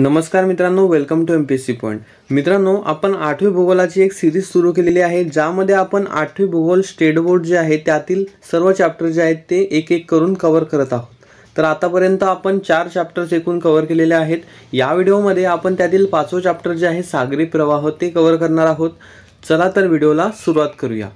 नमस्कार मित्रांनो welcome to M P S C point मित्रांनो आपण आठवी भूगोलाची एक सिरीज सुरू केलेली आहे ज्यामध्ये आपण आठवी भूगोल स्टेट बोर्ड जे आहे त्यातील सर्व चॅप्टर जे आहेत ते एक एक करून कवर करत आहोत तर आतापर्यंत आपण चार चॅप्टर्स एकूण कवर केलेले आहेत या व्हिडिओमध्ये आपण त्यातील पाचवं चॅप्टर जे आहे सागरी प्रवाह ते कवर करणार आहोत चला तर व्हिडिओला सुरुवात करूया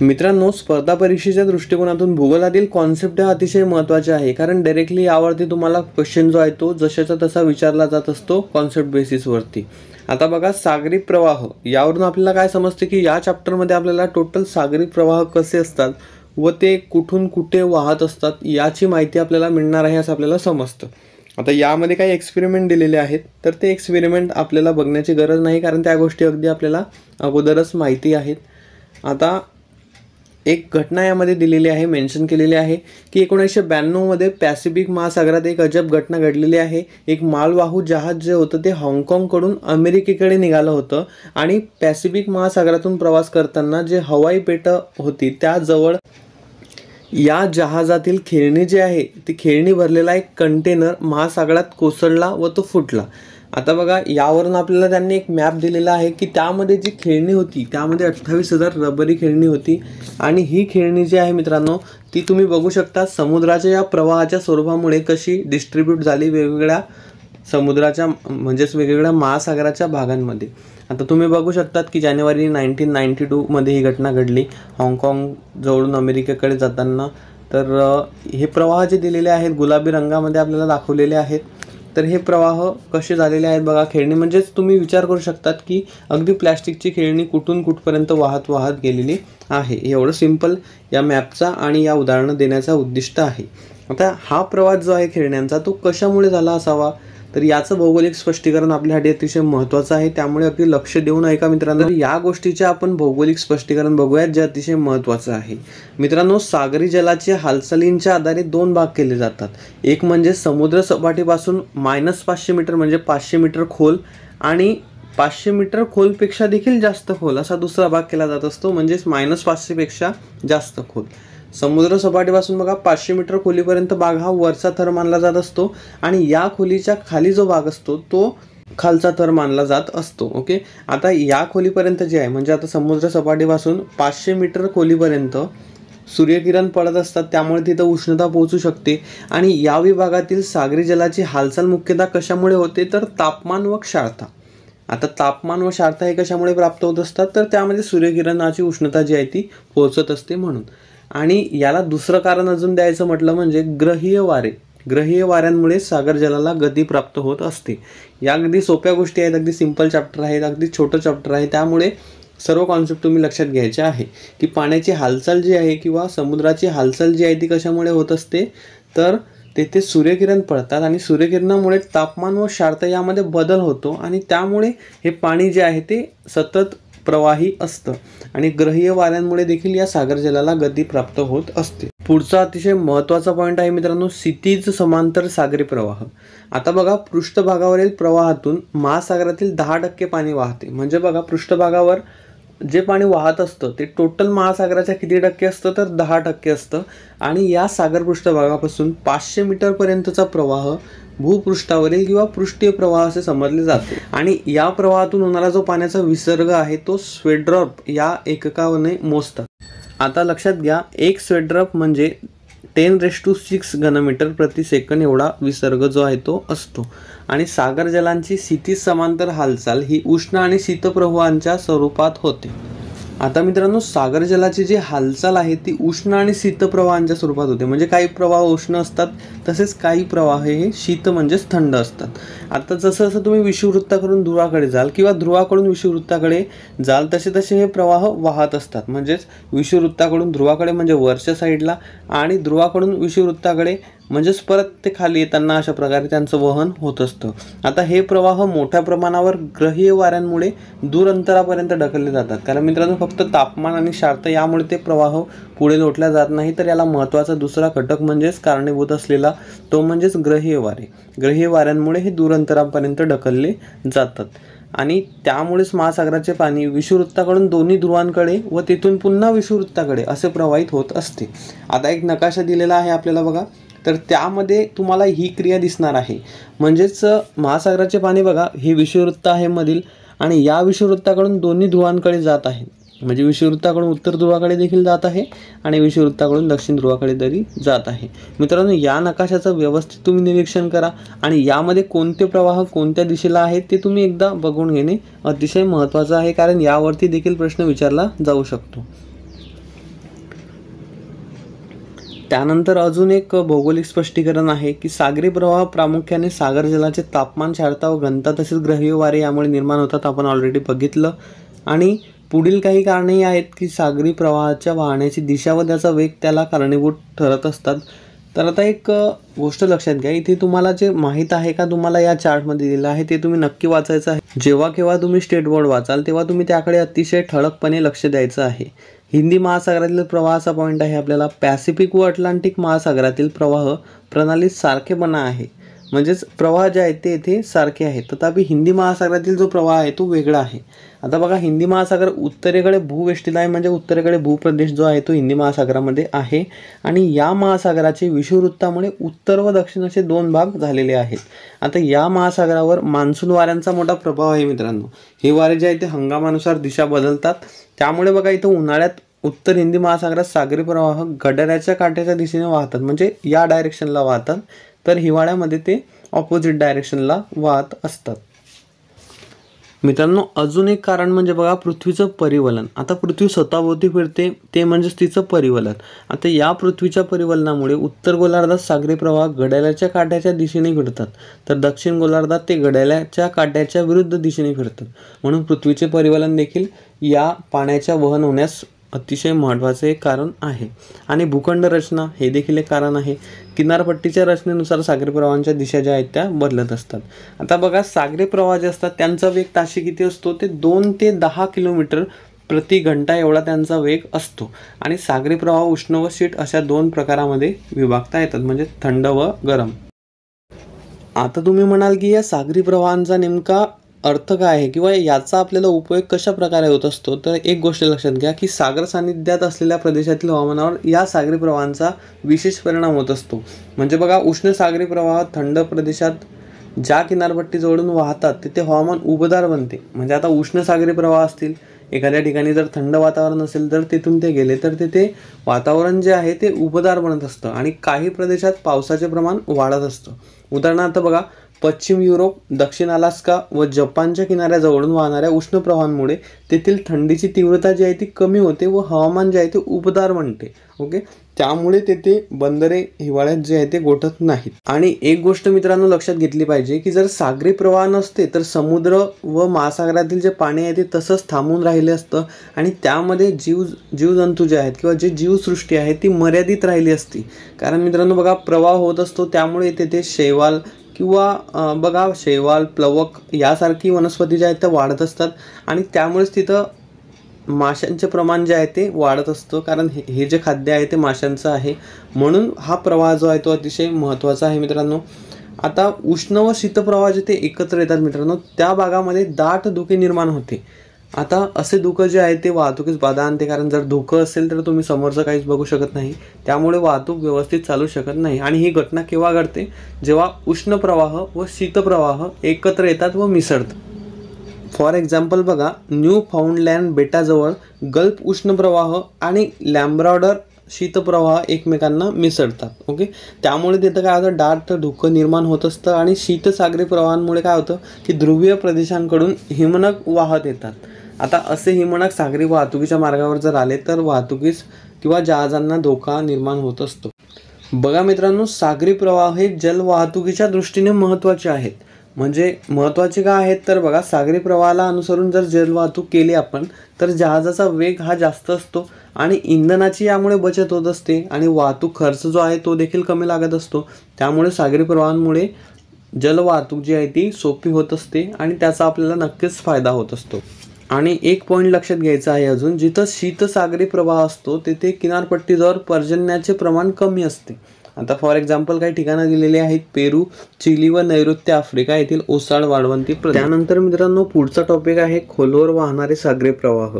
मित्रांनो स्पर्धा परीक्षेच्या दृष्टिकोनातून भूगोलातील कॉन्सेप्ट हा अतिशय महत्त्वाचे आहे कारण डायरेक्टली यावरती तुम्हाला क्वेश्चन जो आहे तो जशाचा तसा विचारला जात असतो कॉन्सेप्ट बेसिसवरती आता बघा सागरी प्रवाह यावरून आपल्याला काय समजते की या चॅप्टरमध्ये आपल्याला टोटल सागरी प्रवाह कसे असतात व ते कुठून कुठे वाहत असतात याची माहिती आपल्याला मिळणार आहे असं आपल्याला समजतं आता यामध्ये काही एक्सपेरिमेंट दिलेले आहेत तर ते एक्सपेरिमेंट आपल्याला बघण्याची गरज नाही कारण त्या गोष्टी अगदी आपल्याला अगोदरच माहिती आहेत आता एक घटना यामध्ये दिलेली आहे मेन्शन केलेली आहे की एकोणीसशे ब्याण्णवमध्ये पॅसिफिक महासागरात एक अजब घटना घडलेली आहे एक मालवाहू जहाज जे होतं ते हाँगकाँगकडून अमेरिकेकडे निघालं होतं आणि पॅसिफिक महासागरातून प्रवास करताना जे हवाई पेटं होती त्याजवळ या जहाजातील खेळणी जे आहे ती खेळणी भरलेला एक कंटेनर महासागरात कोसळला व तो फुटला आता बघा यावरून आपल्याला त्यांनी एक मॅप दिलेला आहे की त्यामध्ये जी खेळणी होती त्यामध्ये अठ्ठावीस हजार रबरी खेळणी होती आणि ही खेळणी जी आहे मित्रांनो ती तुम्ही बघू शकता समुद्राच्या या प्रवाहाच्या स्वरूपामुळे कशी डिस्ट्रीब्यूट झाली वेगवेगळ्या समुद्राच्या म्हणजेच वेगवेगळ्या महासागराच्या भागांमध्ये आता तुम्ही बघू शकतात की जानेवारी नाईन्टीन नाईन्टी टूमध्ये ही घटना घडली हाँगकाँग जवळून अमेरिकेकडे जाताना तर हे प्रवाह जे दिलेले आहेत गुलाबी रंगामध्ये आपल्याला दाखवलेले आहेत तर हे प्रवाह कसे झालेले आहेत बघा खेळणी म्हणजेच तुम्ही विचार करू शकतात की अगदी प्लॅस्टिकची खेळणी कुठून कुठपर्यंत वाहत वाहत गेलेली आहे एवढं सिम्पल या मॅपचा आणि या उदाहरणं देण्याचा उद्दिष्ट आहे आता हा प्रवास जो आहे खेळण्यांचा तो कशामुळे झाला असावा तर याचं भौगोलिक स्पष्टीकरण आपल्यासाठी अतिशय महत्वाचं आहे त्यामुळे अगदी लक्ष देऊन ऐका मित्रांनो या गोष्टीचे आपण भौगोलिक स्पष्टीकरण बघूयात जे अतिशय महत्वाचं आहे मित्रांनो सागरी जलाचे हालचालींच्या आधारे दोन भाग केले जातात एक म्हणजे समुद्र सपाटीपासून मायनस पाचशे मीटर म्हणजे पाचशे मीटर खोल आणि पाचशे मीटर खोलपेक्षा देखील जास्त खोल असा दुसरा भाग केला जात असतो म्हणजेच मायनस पाचशेपेक्षा जास्त खोल समुद्रसपाटीपासून बघा पाचशे मीटर खोलीपर्यंत भाग हा वरचा थर मानला जात असतो आणि या खोलीच्या खाली जो भाग असतो तो खालचा थर मानला जात असतो ओके आता या खोलीपर्यंत जे आहे म्हणजे आता समुद्रसपाटीपासून पाचशे मीटर खोलीपर्यंत सूर्यकिरण पडत असतात त्यामुळे तिथं उष्णता पोहोचू शकते आणि या विभागातील सागरी जलाची हालचाल मुख्यतः कशामुळे होते तर तापमान व क्षारता आता तापमान व क्षारता हे कशामुळे प्राप्त होत असतात तर त्यामध्ये सूर्यकिरणाची उष्णता जी आहे ती पोहोचत असते म्हणून आणि याला दुसरं कारण अजून द्यायचं म्हटलं म्हणजे ग्रहीय वारे ग्रहीय वाऱ्यांमुळे सागर जलाला गती प्राप्त होत असते या अगदी सोप्या गोष्टी आहेत अगदी सिम्पल चॅप्टर आहेत अगदी छोटं चॅप्टर आहे त्यामुळे सर्व कॉन्सेप्ट तुम्ही लक्षात घ्यायचे आहे की पाण्याची हालचाल जी आहे किंवा समुद्राची हालचाल जी आहे ती कशामुळे होत असते तर तेथे सूर्यकिरण पडतात आणि सूर्यकिरणामुळे तापमान व क्षारता यामध्ये बदल होतो आणि त्यामुळे हे पाणी जे आहे ते सतत प्रवाही असतं आणि ग्रहीय वाऱ्यांमुळे देखील या सागर जलाला गती प्राप्त होत असते पुढचा अतिशय महत्वाचा पॉईंट आहे मित्रांनो सितीज समांतर सागरी प्रवाह आता बघा पृष्ठभागावरील प्रवाहातून महासागरातील दहा टक्के पाणी वाहते म्हणजे बघा पृष्ठभागावर जे पाणी वाहत असतं ते टोटल महासागराच्या किती टक्के असतं तर दहा टक्के असतं आणि या सागर पृष्ठभागापासून पाचशे मीटरपर्यंतचा प्रवाह भूपृष्ठावरील किंवा पृष्ठीय प्रवाह असे समजले जाते आणि या प्रवाहातून होणारा जो पाण्याचा विसर्ग आहे तो स्वेड्रॉप या एककाने मोजतात आता लक्षात घ्या एक स्वेड्रॉप म्हणजे टेन रेश टू सिक्स घनमीटर प्रति सेकंड एवढा विसर्ग जो आहे तो असतो आणि सागर जलांची स्थिती समांतर हालचाल ही उष्ण आणि शीतप्रवाहांच्या स्वरूपात होते आता मित्रांनो सागर जलाची जी हालचाल आहे ती उष्ण आणि शीत प्रवाहांच्या स्वरूपात होते म्हणजे काही प्रवाह उष्ण असतात तसेच काही प्रवाह हे शीत म्हणजेच थंड असतात आता जसं जसं तुम्ही विषुववृत्ताकडून ध्रुवाकडे जाल किंवा ध्रुवाकडून विषुववृत्ताकडे जाल तसे तसे हे प्रवाह वाहत असतात म्हणजेच विषुववृत्ताकडून ध्रुवाकडे म्हणजे वरच्या साईडला आणि ध्रुवाकडून विषुववृत्ताकडे म्हणजेच परत ते खाली येताना अशा प्रकारे त्यांचं वहन होत असतं आता हे प्रवाह मोठ्या प्रमाणावर ग्रहीय वाऱ्यांमुळे दूर अंतरापर्यंत ढकलले जातात कारण मित्रांनो फक्त तापमान आणि शार्त यामुळे ते प्रवाह पुढे लोटला जात नाही तर याला महत्त्वाचा दुसरा घटक म्हणजेच कारणीभूत असलेला तो म्हणजेच ग्रहीय वारे ग्रहीय वाऱ्यांमुळे हे दूर अंतरापर्यंत ढकलले जातात आणि त्यामुळेच महासागराचे पाणी विषुवृत्ताकडून दोन्ही ध्रुवांकडे व तिथून पुन्हा विषुवृत्ताकडे असे प्रवाहित होत असते आता एक नकाशा दिलेला आहे आपल्याला बघा तर त्यामध्ये तुम्हाला ही क्रिया दिसणार आहे म्हणजेच महासागराचे पाणी बघा हे विषुववृत्त आहे मधील आणि या विषुववृत्ताकडून दोन्ही ध्रुवांकडे जात आहे म्हणजे विषुववृत्ताकडून उत्तर ध्रुवाकडे देखील जात आहे आणि विषुववृत्ताकडून दक्षिण ध्रुवाकडे तरी जात आहे मित्रांनो या नकाशाचं व्यवस्थित तुम्ही निरीक्षण करा आणि यामध्ये कोणते प्रवाह कोणत्या दिशेला आहेत ते तुम्ही एकदा बघून घेणे अतिशय महत्त्वाचं आहे कारण यावरती देखील प्रश्न विचारला जाऊ शकतो त्यानंतर अजून एक भौगोलिक स्पष्टीकरण आहे की सागरी प्रवाह प्रामुख्याने सागर जलाचे तापमान क्षारता व घनता तसेच ग्रहीय वारे यामुळे निर्माण होतात आपण ऑलरेडी बघितलं आणि पुढील काही कारणेही आहेत की सागरी प्रवाहाच्या वाहण्याची दिशा व त्याचा वेग त्याला कारणीभूत ठरत असतात तर आता एक गोष्ट लक्षात घ्या इथे तुम्हाला जे माहीत आहे का तुम्हाला या चार्टमध्ये दिलं आहे ते तुम्ही नक्की वाचायचं आहे जेव्हा केव्हा तुम्ही स्टेट बोर्ड वाचाल तेव्हा तुम्ही त्याकडे अतिशय ठळकपणे लक्ष द्यायचं आहे हिंदी महासागरातील प्रवाहाचा पॉईंट आहे आपल्याला पॅसिफिक व अटलांटिक महासागरातील प्रवाह प्रणालीत सारखेपणा आहे म्हणजेच प्रवाह जे आहेत ते येथे सारखे आहेत तथापि हिंदी महासागरातील जो प्रवाह आहे तो वेगळा आहे आता बघा हिंदी महासागर उत्तरेकडे भूवेष्टीला आहे म्हणजे उत्तरेकडे भूप्रदेश जो आहे तो हिंदी महासागरामध्ये आहे आणि या महासागराचे विषुववृत्तामुळे उत्तर व दक्षिण असे दोन भाग झालेले आहेत आता या महासागरावर मान्सून वाऱ्यांचा मोठा प्रभाव आहे मित्रांनो हे वारे जे आहे ते हंगामानुसार दिशा बदलतात त्यामुळे बघा इथं उन्हाळ्यात उत्तर हिंदी महासागरात सागरी प्रवाह गडऱ्याच्या काठ्याच्या दिशेने वाहतात म्हणजे या डायरेक्शनला वाहतात तर हिवाळ्यामध्ये ते ऑपोजिट डायरेक्शनला वाहत असतात मित्रांनो अजून एक कारण म्हणजे बघा पृथ्वीचं परिवलन आता पृथ्वी स्वतःभोवती फिरते ते म्हणजेच तिचं परिवलन आता या पृथ्वीच्या परिवलनामुळे उत्तर गोलार्धात सागरी प्रवाह घड्याळाच्या काट्याच्या दिशेने फिरतात तर दक्षिण गोलार्धात ते घड्याळाच्या काट्याच्या विरुद्ध दिशेने फिरतात म्हणून पृथ्वीचे परिवलन देखील या पाण्याच्या वहन होण्यास अतिशय महत्त्वाचं एक कारण आहे आणि भूखंड रचना हे देखील एक कारण आहे किनारपट्टीच्या रचनेनुसार सागरी प्रवाहांच्या दिशा ज्या आहेत त्या बदलत असतात आता बघा सागरी प्रवाह जे असतात त्यांचा वेग ताशी किती असतो ते दोन ते दहा किलोमीटर प्रति घंटा एवढा त्यांचा वेग असतो आणि सागरी प्रवाह उष्ण व शीट अशा दोन प्रकारामध्ये विभागता येतात म्हणजे थंड व गरम आता तुम्ही म्हणाल की या सागरी प्रवाहांचा नेमका अर्थ काय आहे किंवा याचा आपल्याला उपयोग कशा प्रकारे होत असतो तर एक गोष्ट लक्षात घ्या की सागर सानिध्यात असलेल्या प्रदेशातील हवामानावर या सागरी प्रवाहांचा विशेष परिणाम होत असतो म्हणजे बघा उष्ण सागरी प्रवाह थंड प्रदेशात ज्या किनारपट्टीजवळून वाहतात तिथे हवामान उबदार बनते म्हणजे आता उष्ण सागरी प्रवाह असतील एखाद्या ठिकाणी जर थंड वातावरण असेल तर तिथून ते गेले तर तिथे वातावरण जे आहे ते उबदार बनत असतं आणि काही प्रदेशात पावसाचे प्रमाण वाढत असतं उदाहरणार्थ बघा पश्चिम युरोप दक्षिण अलास्का व जपानच्या किनाऱ्याजवळून वाहणाऱ्या उष्ण प्रवाहांमुळे तेथील थंडीची तीव्रता जी आहे ती कमी होते व हवामान जे आहे ते उबदार बनते ओके त्यामुळे तेथे बंदरे हिवाळ्यात जे आहे ते गोठत नाहीत आणि एक गोष्ट मित्रांनो लक्षात घेतली पाहिजे की जर सागरी प्रवाह नसते तर समुद्र व महासागरातील जे पाणी आहे ते तसंच थांबून राहिले असतं आणि त्यामध्ये जीव जीवजंतू जे आहेत किंवा जे जीवसृष्टी आहे ती मर्यादित राहिली असती कारण मित्रांनो बघा प्रवाह होत असतो त्यामुळे तेथे शैवाल किंवा बघा शैवाल प्लवक यासारखी वनस्पती ज्या आहेत त्या वाढत असतात आणि त्यामुळेच तिथं माशांचे प्रमाण जे आहे ते वाढत असतं कारण हे हे जे खाद्य आहे ते माशांचं आहे म्हणून हा प्रवाह जो आहे तो अतिशय महत्त्वाचा आहे मित्रांनो आता उष्ण व शीतप्रवाह जे ते एकत्र येतात मित्रांनो त्या भागामध्ये दाट धुके निर्माण होते आता असे धुकं जे आहे ते वाहतुकीस बाधा आणते कारण जर धुकं असेल तर तुम्ही समोरचं काहीच बघू शकत नाही त्यामुळे वाहतूक व्यवस्थित चालू शकत नाही आणि ही घटना केव्हा घडते जेव्हा उष्ण प्रवाह व शीतप्रवाह एकत्र येतात व मिसळतात फॉर एक्झाम्पल बघा न्यू फाउंडलँड बेटाजवळ गल्फ उष्णप्रवाह आणि लॅम्ब्रॉडर शीतप्रवाह एकमेकांना मिसळतात ओके त्यामुळे तिथं काय होतं डार्ट धुकं निर्माण होत असतं आणि शीतसागरी प्रवाहांमुळे काय होतं की ध्रुवीय प्रदेशांकडून हिमनक वाहत येतात आता असे हिमनक सागरी वाहतुकीच्या मार्गावर जर आले तर वाहतुकीस किंवा जहाजांना धोका निर्माण होत असतो बघा मित्रांनो सागरी प्रवाह हे जलवाहतुकीच्या दृष्टीने महत्त्वाचे आहेत म्हणजे महत्त्वाचे काय आहेत तर बघा सागरी प्रवाहाला अनुसरून जर जलवाहतूक केली आपण तर जहाजाचा वेग हा जास्त असतो आणि इंधनाची यामुळे बचत होत असते आणि वाहतूक खर्च जो आहे तो देखील कमी लागत असतो त्यामुळे सागरी प्रवाहांमुळे जलवाहतूक जी आहे ती सोपी होत असते आणि त्याचा आपल्याला नक्कीच फायदा होत असतो आणि एक पॉईंट लक्षात घ्यायचा आहे अजून जिथं शीतसागरी प्रवाह असतो तिथे किनारपट्टीजवळ पर्जन्याचे प्रमाण कमी असते आता फॉर एक्झाम्पल काही ठिकाणं दिलेली आहेत पेरू चिली व नैऋत्य आफ्रिका येथील ओसाड वाढवंती त्यानंतर मित्रांनो पुढचा टॉपिक आहे खोलवर वाहणारे सागरी प्रवाह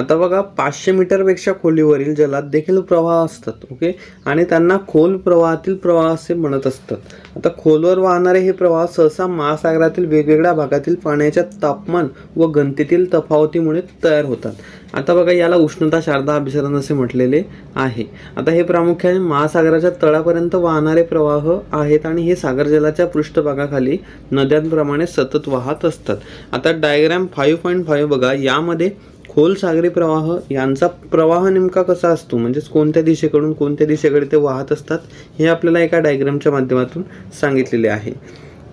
आता बघा पाचशे मीटरपेक्षा खोलीवरील जलात देखील प्रवाह असतात ओके आणि त्यांना खोल प्रवाहातील प्रवाह असे म्हणत असतात आता खोलवर वाहणारे हे प्रवाह सहसा महासागरातील वेगवेगळ्या भागातील पाण्याच्या तापमान व गंतीतील तफावतीमुळे तयार होतात आता बघा याला उष्णता शारदा अभिसरण असे म्हटलेले आहे आता हे प्रामुख्याने महासागराच्या तळापर्यंत वाहणारे प्रवाह आहेत आणि हे सागर जलाच्या पृष्ठभागाखाली नद्यांप्रमाणे सतत वाहत असतात आता डायग्रॅम फाईव्ह पॉईंट फाईव्ह बघा यामध्ये खोल सागरी प्रवाह यांचा प्रवाह नेमका कसा असतो म्हणजेच कोणत्या दिशेकडून कोणत्या दिशेकडे ते वाहत असतात हे आपल्याला एका डायग्रामच्या माध्यमातून सांगितलेले आहे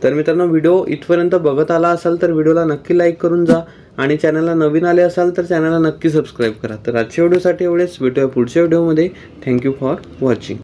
तर मित्रांनो व्हिडिओ इथपर्यंत बघत आला असाल तर व्हिडिओला नक्की लाईक करून जा आणि चॅनलला नवीन आले असाल तर चॅनलला नक्की सबस्क्राईब करा तर आजच्या व्हिडिओसाठी एवढेच भेटूया पुढच्या व्हिडिओमध्ये थँक्यू फॉर वॉचिंग